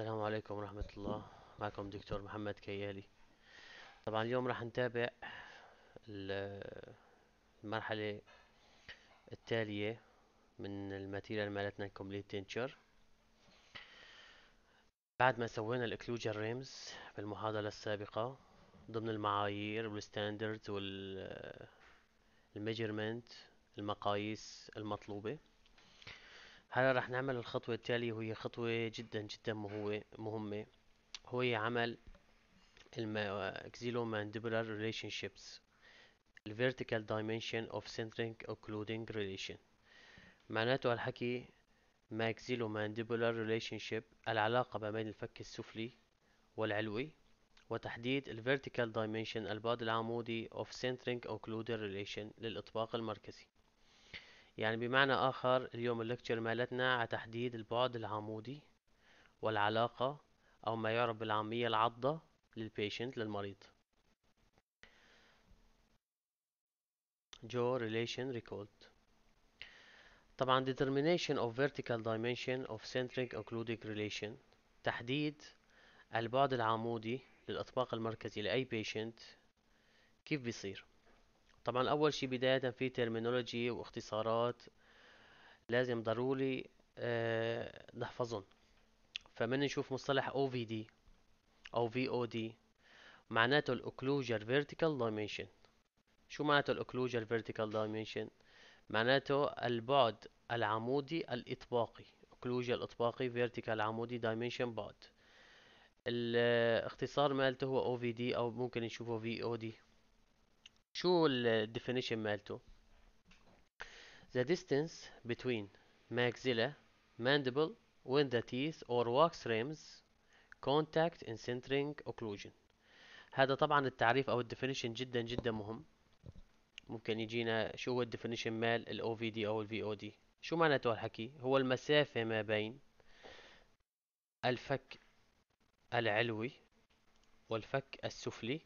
السلام عليكم ورحمة الله معكم دكتور محمد كيالي طبعا اليوم راح نتابع المرحلة التالية من الماتيريال مالتنا الكمبليت تنشر بعد ما سوينا الاكلوجر ريمز بالمحاضرة السابقة ضمن المعايير والستاندردز والميجرمنت المقاييس المطلوبة هلا رح نعمل الخطوة التالية وهي خطوة جدا جدا مهوة مهمة وهي عمل maxillomandibular relationships ال vertical dimension of centering occluding relation معناته هالحكي maxillomandibular relationship العلاقة ما بين الفك السفلي والعلوي وتحديد ال vertical dimension البعد العمودي of centering occluding relation للإطباق المركزي يعني بمعنى آخر اليوم الليكتشر مالتنا على تحديد البعد العمودي والعلاقة أو ما يعرف بالعامية العضة للبيشنت للمريض جو relation recalled طبعا determination of vertical dimension of centric occluding relation تحديد البعد العمودي للإطباق المركزي لأي patient كيف بيصير طبعا اول شي بداية في ترمينولوجي واختصارات لازم ضروري آه، نحفظهم فمن نشوف مصطلح OVD او VOD معناته الاوكلوجر فيرتيكال دايمنشن شو معناته الاوكلوجر فيرتيكال دايمنشن معناته البعد العمودي الاطباقي اوكلوجر الاطباقي فيرتيكال عمودي دايمنشن بعد الاختصار مالته هو OVD او ممكن نشوفه VOD شو الديفينيشن مالته the distance between maxilla mandible when the teeth or wax rims contact in centering occlusion هذا طبعا التعريف او الديفينيشن جدا جدا مهم ممكن يجينا شو هو الديفينيشن مال الاو OVD او الفي VOD شو معناته هالحكي هو المسافة ما بين الفك العلوي والفك السفلي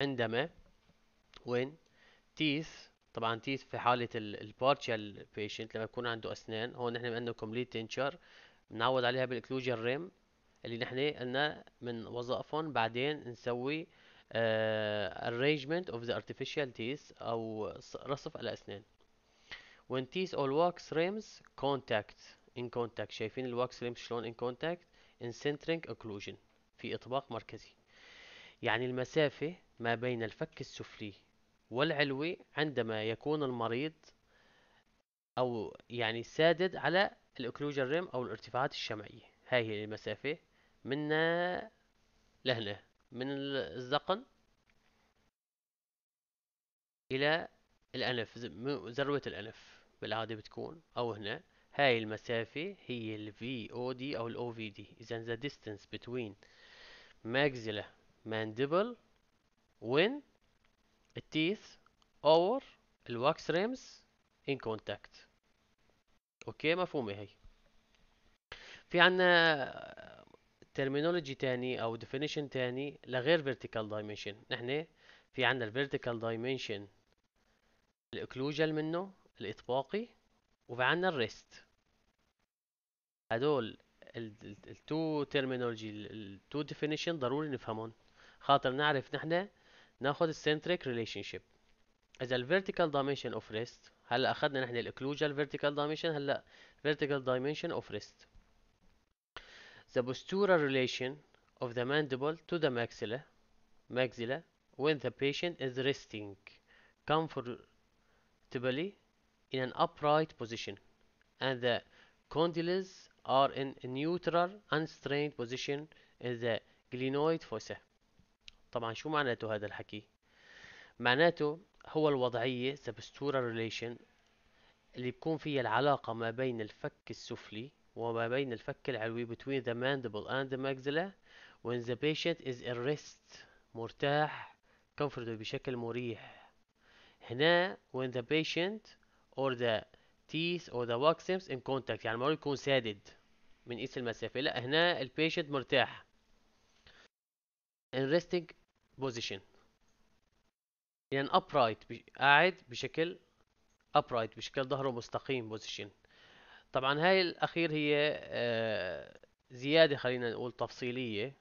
عندما وين تيث طبعا تيث في حالة البارتشال patient لما يكون عنده أسنان هون نحن عندنا كومبليت تنشر بنعوض عليها بالاكلوجر ريم اللي نحن قلنا من وظائفهم بعدين نسوي آه، arrangement of the artificial teeth أو رصف الأسنان when teeth or wax rims contact in contact شايفين الواكس rims شلون in contact in centering occlusion في إطباق مركزي يعني المسافة ما بين الفك السفلي والعلوي عندما يكون المريض أو يعني سادد على الأكلوجن ريم أو الارتفاعات الشمعية هاي هي المسافة من لهنا من الذقن إلى الأنف ذروة الأنف بالعادة بتكون أو هنا هاي المسافة هي ال VOD أو ال OVD إذا the distance between maxilla mandible when teeth or wax rims in contact. اوكي مفهومة هي. في عنا terminology تاني او definition تاني لغير vertical dimension. نحن في عنا ال vertical dimension الاكلوجل منه الاطباقي وفي عنا rest. هدول التو تيرمينولوجي التو definition ضروري نفهمهم خاطر نعرف نحن ناخد السنتريك ريليشن شيب اذا الفيرتيكال دايمنشن اوف ريست هلا اخذنا نحن الاكلوجال فيرتيكال دايمنشن هلا vertical dimension of rest the postural relation of the mandible to the maxilla maxilla when the patient is resting comfortably in an upright position and the condyles are in a neutral unstrained position in the glenoid fossa طبعا شو معناته هذا الحكي معناته هو الوضعية سبستورا ريليشن اللي بكون فيها العلاقة ما بين الفك السفلي وما بين الفك العلوي between the mandible and the maxilla when the patient is at rest مرتاح comfortable بشكل مريح هنا when the patient or the teeth or the wax waxums in contact يعني المريض يكون سادد من قيس المسافة لا هنا البيشنت مرتاح in resting بوزيشن يعني upright قاعد بشكل upright بشكل ظهره مستقيم بوزيشن طبعا هاي الاخير هي آه، زيادة خلينا نقول تفصيلية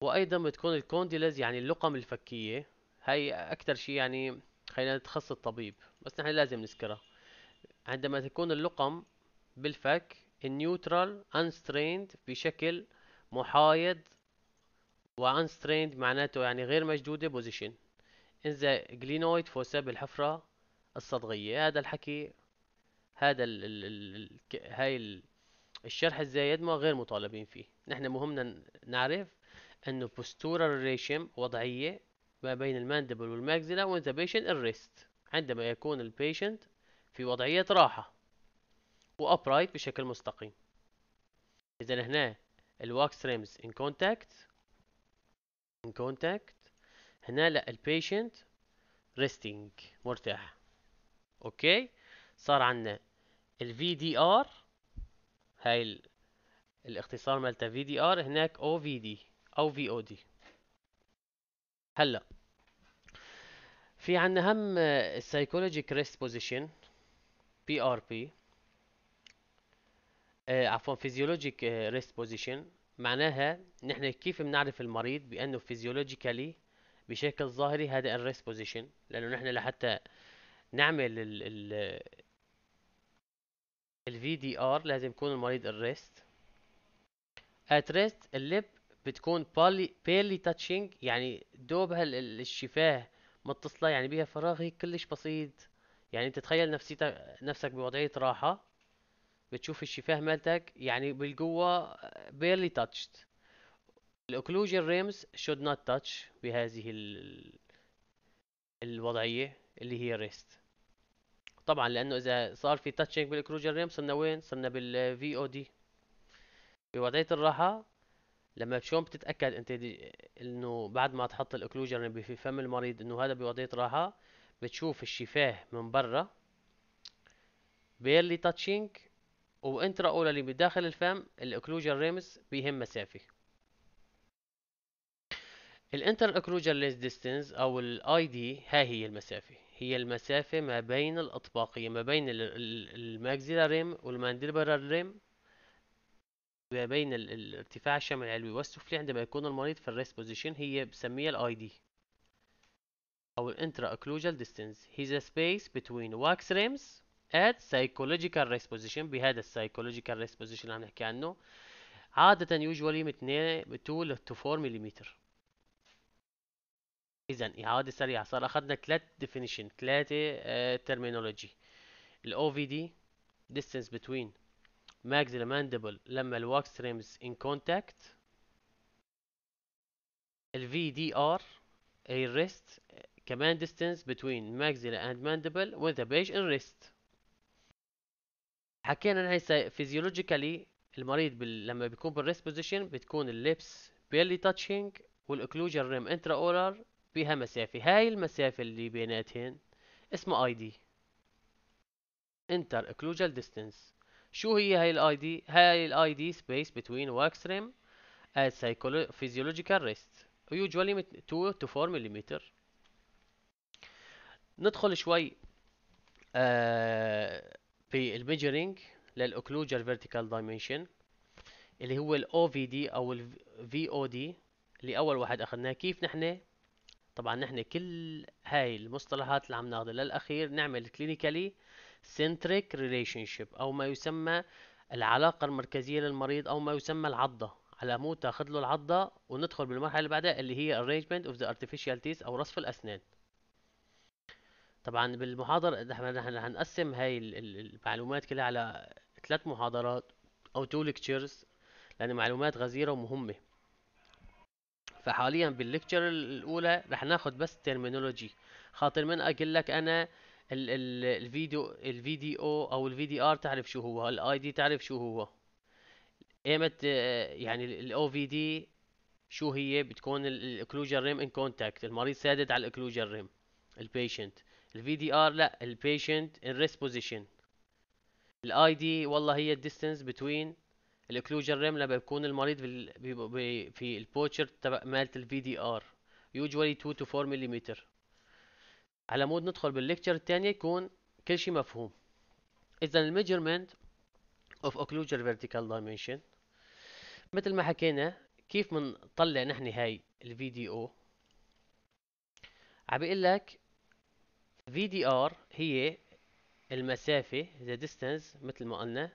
وايضا بتكون الكونديلز يعني اللقم الفكية هاي اكثر شيء يعني خلينا تخص الطبيب بس نحن لازم نذكرها عندما تكون اللقم بالفك النيوترال unstrained بشكل محايد وانستريند معناته يعني غير مشدودة بوزيشن in the glenoid fossa بالحفرة الصدغية هذا الحكي هذا ال ال ال ال هاي ال الشرح الزايد ما غير مطالبين فيه نحن مهمنا نعرف انه postural الريشم وضعية ما بين المانديبل والماكزيلا وين ذا patient الريست عندما يكون البيشنت في وضعية راحة وأبرايت بشكل مستقيم إذا هنا الواكس ريمز ان كونتاكت in contact هنا لا البيشنت resting مرتاح اوكي صار عندنا ال VDR هاي الاختصار مالتها VDR هناك OVD او VOD هلا في عندنا هم psychologic rest position PRP عفوا physiologic rest position معناها نحن كيف بنعرف المريض بانه فيزيولوجيكالي بشكل ظاهري هذا الريست بوزيشن لانه نحن لحتى نعمل ال ال الفي دي ار لازم يكون المريض الريست ات ريست اللب بتكون بالي بيرلي تاتشينج يعني دوبها الشفاه متصله يعني بها فراغ هيك كلش بسيط يعني انت تخيل نفسيتك نفسك بوضعيه راحه بتشوف الشفاه مالتك يعني بالقوة بيرلي تاتشت الاوكلوجن ريمز شود نوت تاتش بهذه ال... الوضعية اللي هي ريست طبعا لانه اذا صار في تاتشنج بالاوكلوجن ريم صرنا وين صرنا بالفي او دي بوضعية الراحة لما شلون بتتاكد انت انه بعد ما تحط الاوكلوجن في فم المريض انه هذا بوضعية راحة بتشوف الشفاه من برا بيرلي تاتشنج وانترا اللي بداخل الفم الاكلوجر ريمس بيهم مسافه الانتر اكلوجر ليز ديستنس او الاي دي ها هي المسافه هي المسافة ما بين الأطباقية ما بين الماكسيلا ريم والمانديبولا ريم ما بين الارتفاع الشمال العلوي والسفلي عندما يكون المريض في الريست بوزيشن هي بسميها الاي دي او الانترا اكلوجر ديستنس هي the space between wax ريمز at psychological position بهذا psychological position اللي نحكي عنه عادة usually من 2 ل 4 ملم إذا إعادة سريعة صار أخذنا ثلاث definition ثلاثة terminology ال OVD distance between maxilla mandible لما ال wax streams in contact ال VDR a rest كمان distance between maxilla and mandible with a page in rest حكينا ان هسه فيزيولوجيكالي المريض بال... لما بيكون بالريس بوزيشن بتكون اللبس بيرلي تاتشينج والاكلوجر ريم انترا اورال بيها مسافه هاي المسافه اللي بيناتهن اسمها اي دي انتر اكلوجال ديستنس شو هي هاي الاي دي هاي الاي دي سبيس بتوين واكس ريم at فيزيولوجيكال ريست يوجوالي 2 تو 4 ملم ندخل شوي آه في الميجرينج للاوكلوجال فيرتيكال دايمنشن اللي هو الاو في دي او الفي او دي اللي اول واحد اخذناه كيف نحن طبعا نحن كل هاي المصطلحات اللي عم ناخذها للاخير نعمل كلينيكالي سنتريك ريليشن شيب او ما يسمى العلاقه المركزيه للمريض او ما يسمى العضه على مود تاخذ له العضه وندخل بالمرحله اللي بعدها اللي هي arrangement of the artificial teeth او رصف الاسنان طبعا بالمحاضرة احنا هنقسم هاي المعلومات كلها على ثلاث محاضرات او تو ليكتشرز لان معلومات غزيرة ومهمة فحاليا بالليكتشر الاولى رح ناخد بس ترمينولوجي خاطر من اقول لك انا ال ال الفيديو الفيديو او الفيدي ار تعرف شو هو الاي دي تعرف شو هو ايمت يعني الاو في دي شو هي بتكون الاكلوجر ريم ان كونتاكت المريض سادد على الاكلوجر ريم البيشنت الفي دي ار لا البيشنت ان ريست بوزيشن الاي دي والله هي الديستنس بتوين الاكلوجر ريم لما بيكون المريض في في البوتشر تبع مالت الفي دي ار يوجوالي 2 تو 4 ملم على مود ندخل بالليكتشر الثانيه يكون كل شيء مفهوم اذا الميجرمنت اوف اوكلوجر فيرتيكال دايمنشن مثل ما حكينا كيف بنطلع نحن هاي الفيديو عم بيقول لك في دي ار هي المسافة the distance مثل ما قلنا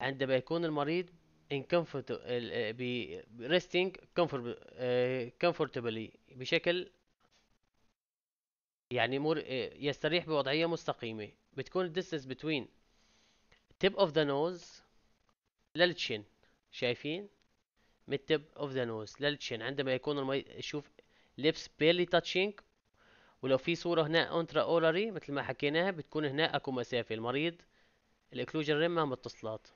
عندما يكون المريض in comfort آه، resting آه، comfortably بشكل يعني مر... آه، يستريح بوضعية مستقيمة بتكون distance between tip of the nose للتشن شايفين من tip of the nose للتشن عندما يكون المريض شوف lips barely touching ولو في صورة هنا انترا اوراري مثل ما حكيناها بتكون هنا اكو مسافة المريض الاكلوجن ريم ما متصلات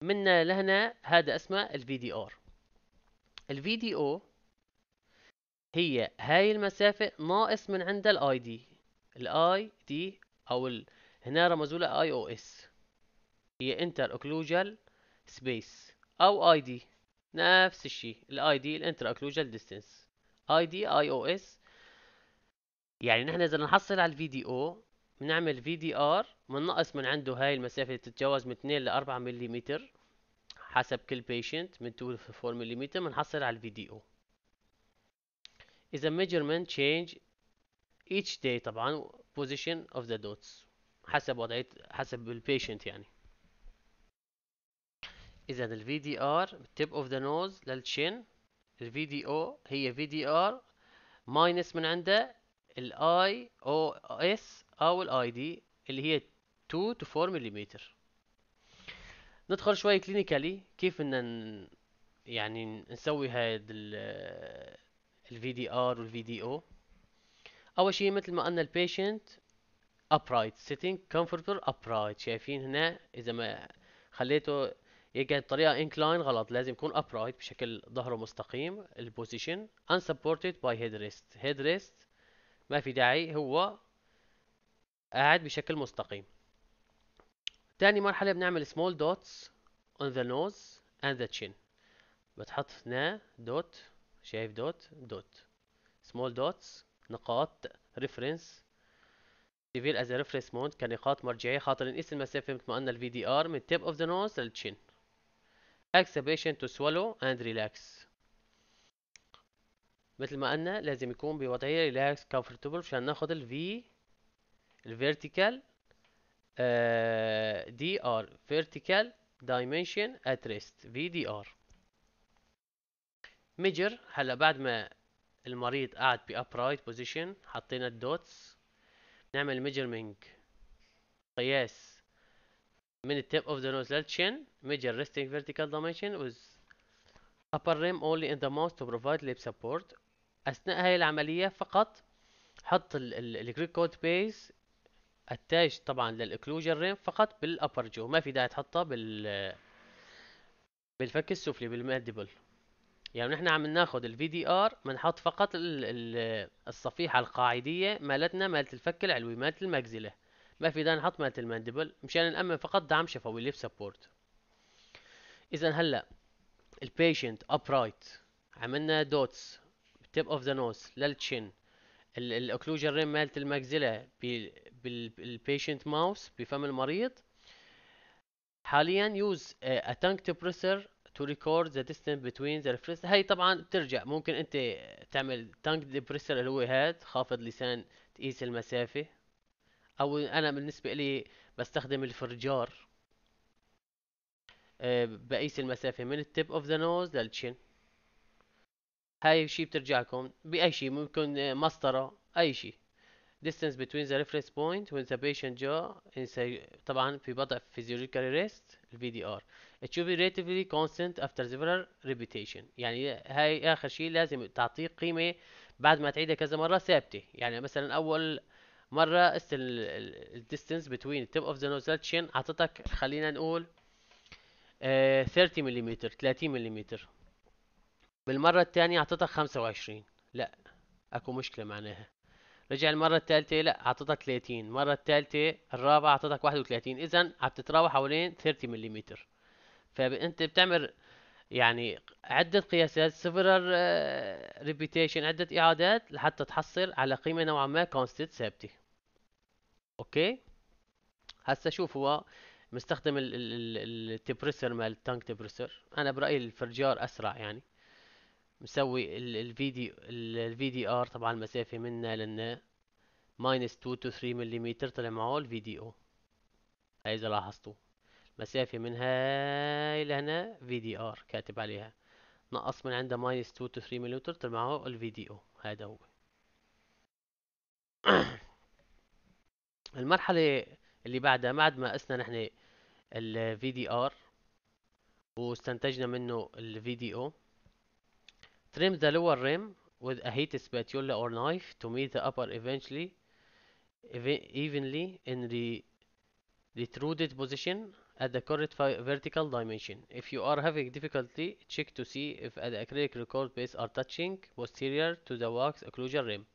من لهنا هذا اسمه الفي دي ار الفي دي او هي هاي المسافة ناقص من عندها الاي دي الاي دي او ال... هنا رمزولة اي او اس هي انتر اوكلوجال سبيس او اي دي نفس الشيء الاي دي الانتر اوكلوجال ديستنس اي دي اي او اس يعني نحن اذا نحصل على الفي دي او بنعمل في دي ار بننقص من عنده هاي المسافه اللي بتتجاوز من 2 ل 4 ملم حسب كل بيشنت من 2 ل 4 ملم بنحصل على الفي دي او اذا ميجرمنت تشينج ايتش داي طبعا بوزيشن اوف ذا دوتس حسب وضعية حسب البيشنت يعني اذا الفي دي ار تيب اوف ذا نوز للشن الفي دي او هي في دي ار ماينس من عنده الاي او اس او الاي دي اللي هي 2 to 4 ملم ندخل شويه كلينيكالي كيف ان يعني نسوي هاد الفي دي ار والفي دي او اول شيء مثل ما قلنا البيشنت upright sitting comfortable upright شايفين هنا اذا ما خليته يقعد بطريقه انكلاين غلط لازم يكون upright بشكل ظهره مستقيم البوزيشن unsupported by headrest headrest ما في داعي هو قاعد بشكل مستقيم تاني مرحلة بنعمل small dots on the nose and the chin بتحط هنا دوت شايف دوت دوت small dots نقاط ريفرنس as a reference مود كنقاط مرجعية خاطر نقيس المسافة مثل ما قلنا ال VDR من tip of the nose للتشين acceleration to swallow and relax مثل ما قلنا لازم يكون بوضعية ريلاكس كومفورتبل مشان ناخد الفي الفيرتيكال دي ار فيرتيكال دايمنشن ات ريست في دي ار ميجر هلا بعد ما المريض قاعد بأبرايت بوزيشن حطينا الدوتس نعمل ميجرمنج قياس من التيب اوف ذا نوز للتشن ميجر ريستنج فيرتيكال دايمنشن with upper rim only in the mouth to provide lip support اثناء هاي العمليه فقط حط الجريك كود بيز التاج طبعا للاكلوجر ريم فقط بالابر جو ما في داعي تحطها بال بالفك السفلي بالمادبل يعني نحن عم ناخذ الفي دي ار بنحط فقط الصفيحه القاعديه مالتنا مالت الفك العلوي مالت المجزله ما في داعي نحط مالت المادبل مشان نامن فقط دعم شفوي ليف سبورت اذا هلا البيشنت ابرايت عملنا دوتس tip of the nose للتشن الاوكلوجن ريم مالت المجزله بالبيشنت ماوس بفم المريض حاليا يوز اتانك تبريسر تو ريكورد ذا ديستنس بتوين ذا ريفرنس هي طبعا بترجع ممكن انت تعمل تانك ديبريسر اللي هو هاد خافض لسان تقيس المسافه او انا بالنسبه لي بستخدم الفرجار آه، بقيس المسافه من التيب اوف ذا نوز للتشن هاي الشيء بترجع لكم باي شيء ممكن مسطره اي شيء distance between the reference point when the patient jaw طبعا في وضع physiological rest ال VDR it should be relatively constant after several repetition يعني هاي اخر شيء لازم تعطيه قيمه بعد ما تعيدها كذا مره ثابته يعني مثلا اول مره ال distance between tip of the and chin اعطتك خلينا نقول 30 ملم 30 ملم بالمرة التانية اعطتك خمسة وعشرين لا اكو مشكلة معناها رجع المرة الثالثة لا اعطتك ثلاثين المرة الثالثة الرابعة اعطتك وثلاثين اذا عم تتراوح حوالين ثيرتي مليمتر فانت بتعمل يعني عدة قياسات several ريبيتيشن آه، عدة اعادات لحتى تحصل على قيمة نوعا ما constant ثابتة اوكي هسا شوف هو مستخدم التبريسر مال التانك تبريسر انا برأيي الفرجار اسرع يعني مسوي الفيديو الفي ار طبعا المسافة منا لنا ماينس 2 تو 3 ملم طلع معه الفيديو او هاي اذا لاحظتوا مسافة من هاي لهنا فيديو ار كاتب عليها نقص من عندها ماينس 2 تو 3 ملم طلع معه الفيديو او هذا هو المرحلة اللي بعدها بعد ما قسنا نحن الفيديو ار واستنتجنا منه الفيديو او Trim the lower rim with a heated spatula or knife to meet the upper eventually evenly in the retruded position at the correct vertical dimension. If you are having difficulty, check to see if the acrylic record base are touching posterior to the wax occlusion rim.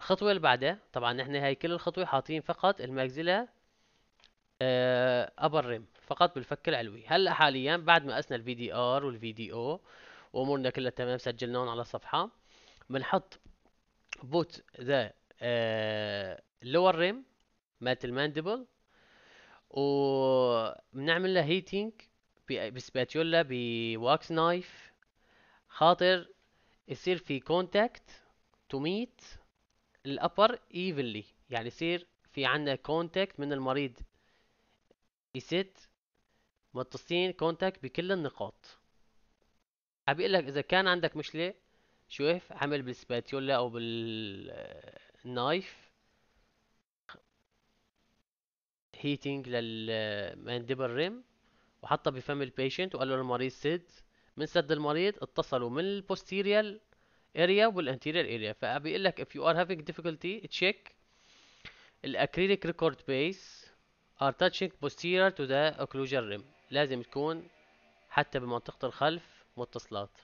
الخطوة اللي بعدها طبعا احنا هاي كل الخطوة حاطين فقط الماكزيلا ابر ريم فقط بالفك العلوي هلا حاليا بعد ما قسنا الفي دي ار والفي دي او وامورنا كلها تمام سجلناهم على الصفحه بنحط بوت ذا لور ريم مالت الماندبل وبنعمل له هيتينج بسباتيولا بواكس نايف خاطر يصير في كونتاكت تو ميت الابر ايفنلي يعني يصير في عندنا كونتاكت من المريض يسد متصلين كونتاكت بكل النقاط عم لك اذا كان عندك مشكله شوف عمل بالسباتيولا او بالنايف هيتينج للمانديبل ريم وحطها بفم البيشنت وقال له المريض سد من سد المريض اتصلوا من البوستيريال اريا والانتيريال اريا فبيقول لك if you are having difficulty check الاكريليك ريكورد بيس are touching posterior to the occlusion rim لازم تكون حتى بمنطقة الخلف متصلات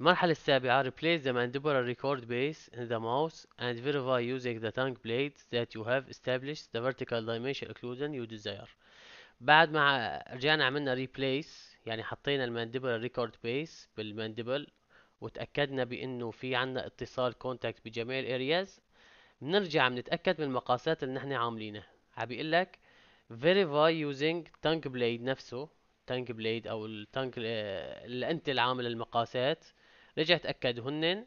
المرحلة السابعة replace the mandibular record base in the mouse and verify using the tongue blade that you have established the vertical dimension occlusion you desire بعد ما رجعنا عملنا replace يعني حطينا المانديبل record base بالمانديبل وتأكدنا بأنه في عنا اتصال contact بجميع الارياز بنرجع بنتأكد من المقاسات اللي نحن عاملينها عم بيقول لك فيريفاي يوزنج تانك بليد نفسه تانك بليد او التانك اللي انت العامل عامل المقاسات رجع تاكد هنن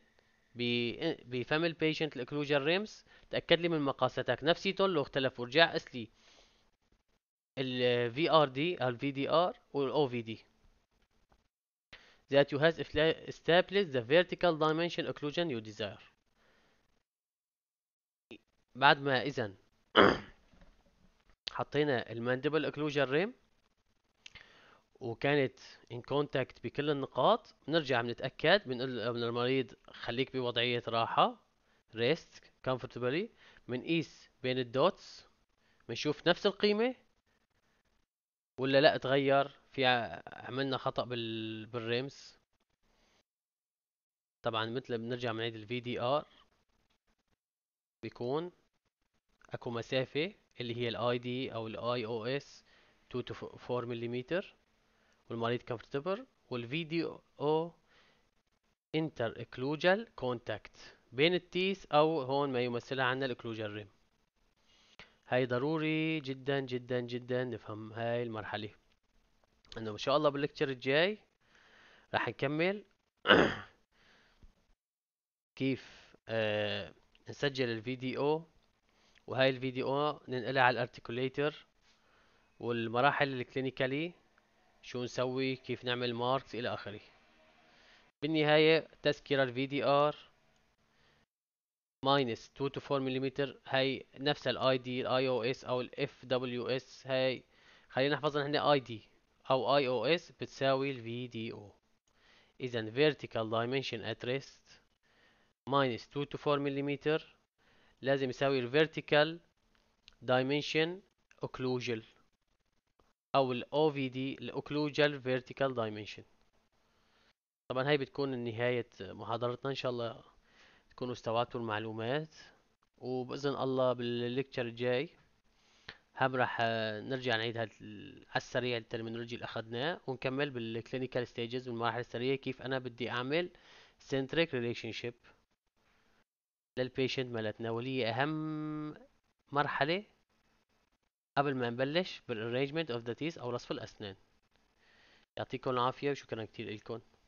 بفاميل بيشنت الاكلوجر ريمز تاكد لي من مقاساتك نفسيته لو اختلف ورجع ار دي ال VRD ال VDR وال OVD that you has established the vertical dimension occlusion you desire بعد ما اذا حطينا المانديبل اكلوجن ريم وكانت ان كونتاكت بكل النقاط بنرجع بنتاكد بنقول من المريض خليك بوضعيه راحه ريست كومفورتبلي بنقيس بين الدوتس بنشوف نفس القيمه ولا لا تغير في عملنا خطا بال بالريمز طبعا مثل بنرجع بنعيد الفي دي ار بيكون اكو مسافه اللي هي الاي دي او الاي او اس 2 to 4 ملم والمريض كمفرتبر والفيديو او انتر اكلوجال كونتاكت بين التيس او هون ما يمثلها عنا الاكلوجال ريم هاي ضروري جدا جدا جدا نفهم هاي المرحلة انه ان شاء الله بالليكتشر الجاي راح نكمل كيف آه نسجل الفيديو وهاي الفيديو ننقلها على الارتكوليتر والمراحل الكلينيكالي شو نسوي كيف نعمل ماركس الى اخره بالنهاية تذكرة الفي دي ار ماينس 2 to 4 ملم هاي نفس الاي دي الاي او اس او الاف دبليو هاي خلينا نحفظها نحن اي او اي او اس بتساوي الفي دي اذا vertical dimension at rest minus 2 to 4 ملم لازم يساوي vertical dimension occlusal او ال OVD ال الاوكلوجال vertical dimension طبعا هاي بتكون نهاية محاضرتنا ان شاء الله تكونوا استوعبتوا المعلومات وباذن الله بالليكتشر الجاي هم راح آه، نرجع نعيد على السريع الترمينولوجي اللي اخذناه ونكمل بالكلينيكال ستيجز والمراحل السريعه كيف انا بدي اعمل سنتريك ريليشن شيب للبيشنت مالتنا واللي هي اهم مرحله قبل ما نبلش بالارينجمنت اوف ذا تيث او رصف الاسنان يعطيكم العافيه وشكرا كتير الكم